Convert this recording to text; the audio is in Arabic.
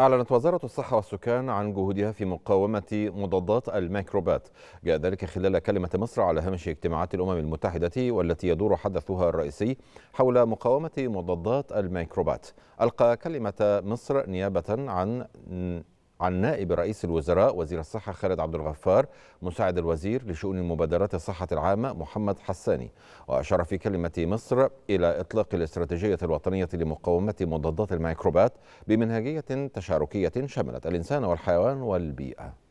أعلنت وزارة الصحة والسكان عن جهودها في مقاومة مضادات الميكروبات جاء ذلك خلال كلمة مصر على هامش اجتماعات الأمم المتحدة والتي يدور حدثها الرئيسي حول مقاومة مضادات الميكروبات ألقى كلمة مصر نيابة عن عن نائب رئيس الوزراء وزير الصحة خالد عبد الغفار مساعد الوزير لشؤون مبادرات الصحة العامة محمد حساني وأشار في كلمة مصر إلى إطلاق الاستراتيجية الوطنية لمقاومة مضادات الميكروبات بمنهجية تشاركية شملت الإنسان والحيوان والبيئة